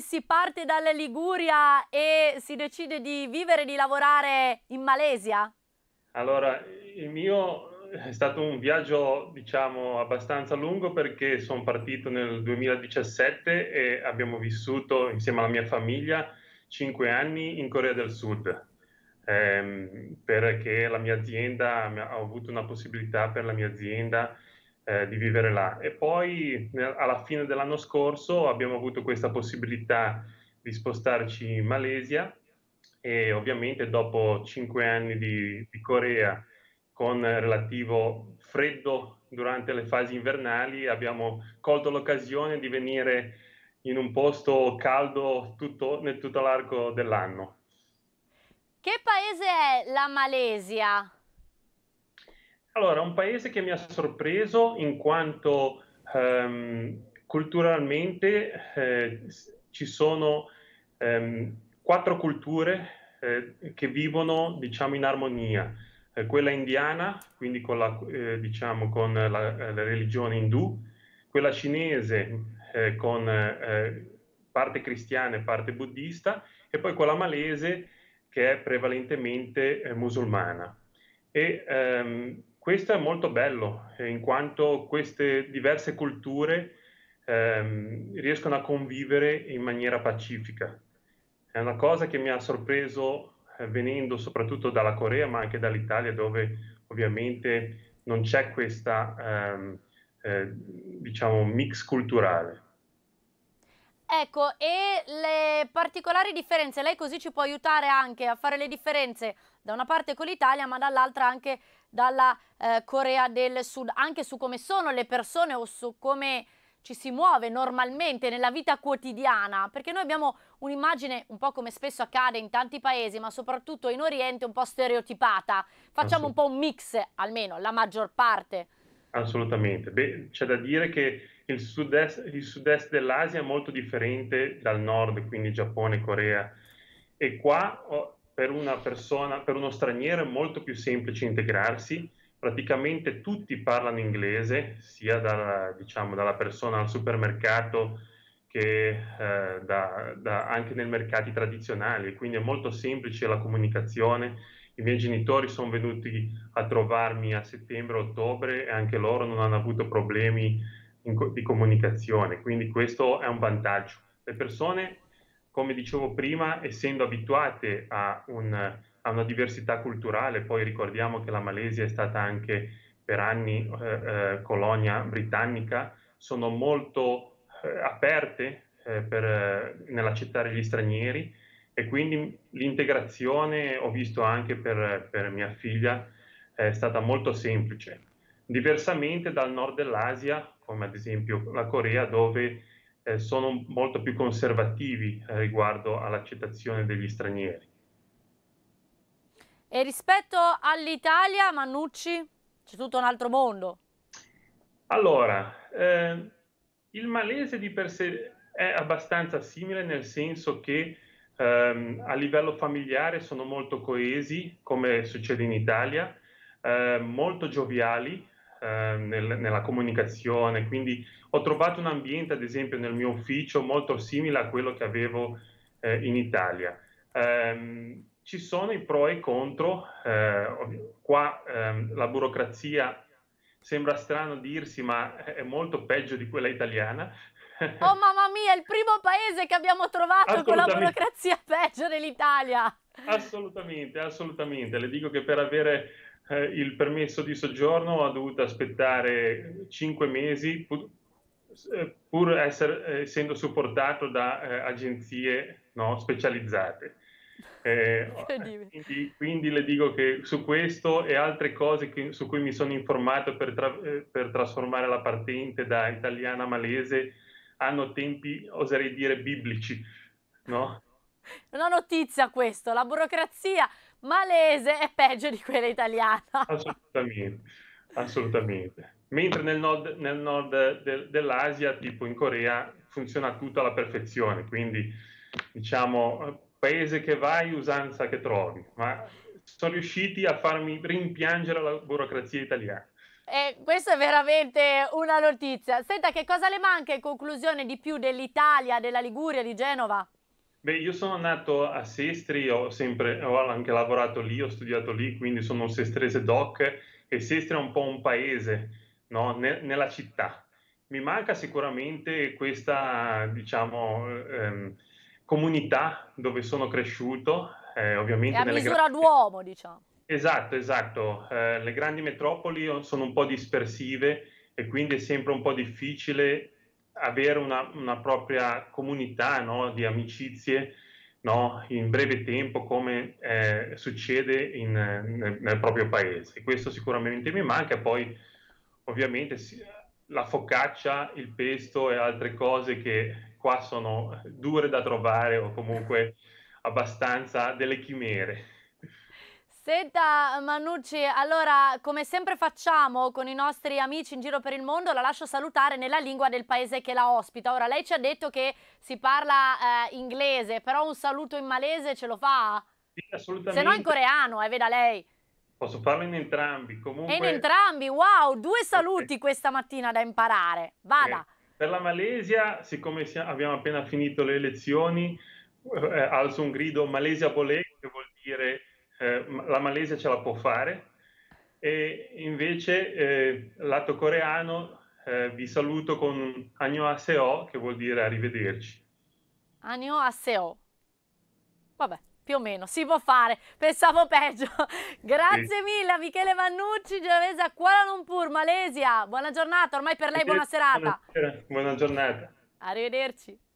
Si parte dalla Liguria e si decide di vivere e di lavorare in Malesia? Allora, il mio è stato un viaggio, diciamo, abbastanza lungo perché sono partito nel 2017 e abbiamo vissuto insieme alla mia famiglia cinque anni in Corea del Sud. Ehm, perché la mia azienda, ho avuto una possibilità per la mia azienda eh, di vivere là. E poi alla fine dell'anno scorso abbiamo avuto questa possibilità di spostarci in Malesia e ovviamente dopo cinque anni di, di Corea con relativo freddo durante le fasi invernali abbiamo colto l'occasione di venire in un posto caldo tutto, nel tutto l'arco dell'anno. Che paese è la Malesia? Allora, un paese che mi ha sorpreso in quanto ehm, culturalmente eh, ci sono ehm, quattro culture eh, che vivono, diciamo, in armonia. Eh, quella indiana, quindi con la, eh, diciamo, con la, eh, la religione indù, quella cinese eh, con parte cristiana e parte buddista, e poi quella malese che è prevalentemente musulmana. E, ehm, questo è molto bello, eh, in quanto queste diverse culture ehm, riescono a convivere in maniera pacifica. È una cosa che mi ha sorpreso eh, venendo soprattutto dalla Corea, ma anche dall'Italia, dove ovviamente non c'è questa, ehm, eh, diciamo, mix culturale. Ecco, e le particolari differenze, lei così ci può aiutare anche a fare le differenze da una parte con l'Italia, ma dall'altra anche dalla eh, Corea del Sud, anche su come sono le persone o su come ci si muove normalmente nella vita quotidiana, perché noi abbiamo un'immagine un po' come spesso accade in tanti paesi, ma soprattutto in Oriente un po' stereotipata. Facciamo un po' un mix, almeno la maggior parte. Assolutamente. Beh, c'è da dire che il sud-est, il sud-est dell'Asia è molto differente dal nord, quindi Giappone, Corea. E qua oh, per una persona, per uno straniero è molto più semplice integrarsi, praticamente tutti parlano inglese, sia dalla, diciamo, dalla persona al supermercato che eh, da, da, anche nei mercati tradizionali, quindi è molto semplice la comunicazione. I miei genitori sono venuti a trovarmi a settembre-ottobre e anche loro non hanno avuto problemi in, di comunicazione, quindi questo è un vantaggio. Le persone come dicevo prima, essendo abituate a, un, a una diversità culturale, poi ricordiamo che la Malesia è stata anche per anni eh, eh colonia britannica, sono molto eh, aperte eh, per, eh, nell'accettare gli stranieri e quindi l'integrazione, ho visto anche per, per mia figlia, è stata molto semplice. Diversamente dal nord dell'Asia, come ad esempio la Corea, dove eh, sono molto più conservativi eh, riguardo all'accettazione degli stranieri. E rispetto all'Italia, Mannucci, c'è tutto un altro mondo. Allora, eh, il malese di per sé è abbastanza simile nel senso che ehm, a livello familiare sono molto coesi, come succede in Italia, eh, molto gioviali, Ehm, nel, nella comunicazione, quindi ho trovato un ambiente, ad esempio, nel mio ufficio molto simile a quello che avevo eh, in Italia. Ehm, ci sono i pro e i contro, eh, qua ehm, la burocrazia sembra strano dirsi, ma è molto peggio di quella italiana, Oh mamma mia, è il primo paese che abbiamo trovato con la burocrazia peggio dell'Italia. Assolutamente, assolutamente. Le dico che per avere eh, il permesso di soggiorno ha dovuto aspettare cinque mesi eh, pur, pur essere, eh, essendo supportato da eh, agenzie no, specializzate. Eh, quindi, quindi, le dico che su questo e altre cose che, su cui mi sono informato per, tra, per, trasformare la partente da italiana a malese hanno tempi, oserei dire, biblici. No? Una notizia questo, la burocrazia malese è peggio di quella italiana. Assolutamente, assolutamente. Mentre nel nord, nel nord de, dell'Asia, tipo in Corea, funziona tutto alla perfezione, quindi diciamo paese che vai, usanza che trovi, ma sono riusciti a farmi rimpiangere la burocrazia italiana. Eh, questa è veramente una notizia. Senta, che cosa le manca in conclusione di più dell'Italia, della Liguria, di Genova? Beh, io sono nato a Sestri, ho sempre, ho anche lavorato lì, ho studiato lì, quindi sono un sestrese doc e Sestri è un po' un paese, no? ne, nella città. Mi manca sicuramente questa, diciamo, ehm, comunità dove sono cresciuto, eh, ovviamente... È a misura grandi... d'uomo, diciamo. Esatto, esatto. Eh, le grandi metropoli sono un po' dispersive e quindi è sempre un po' difficile avere una, una propria comunità no? di amicizie no? in breve tempo come eh, succede in, nel, nel, proprio paese. Questo sicuramente mi manca, poi ovviamente sì, la focaccia, il pesto e altre cose che qua sono dure da trovare o comunque abbastanza delle chimere. Senta Manucci, allora come sempre facciamo con i nostri amici in giro per il mondo, la lascio salutare nella lingua del paese che la ospita. Ora lei ci ha detto che si parla eh, inglese, però un saluto in malese ce lo fa? Sì, assolutamente. Se no in coreano, eh, veda lei. Posso farlo in entrambi, comunque. in entrambi, wow, due saluti questa mattina da imparare. Vada. Eh, per la Malesia, siccome abbiamo appena finito le elezioni, eh, alzo un grido Malesia Bolego, che vuol dire eh, la Malesia ce la può fare e invece eh, lato coreano eh, vi saluto con Agno Aseo che vuol dire arrivederci. Agno Aseo. Vabbè più o meno, si può fare, pensavo peggio. Grazie sì. mille Michele Vannucci, genovese a Kuala Lumpur, Malesia. Buona giornata, ormai per lei buona serata. buona giornata. Arrivederci.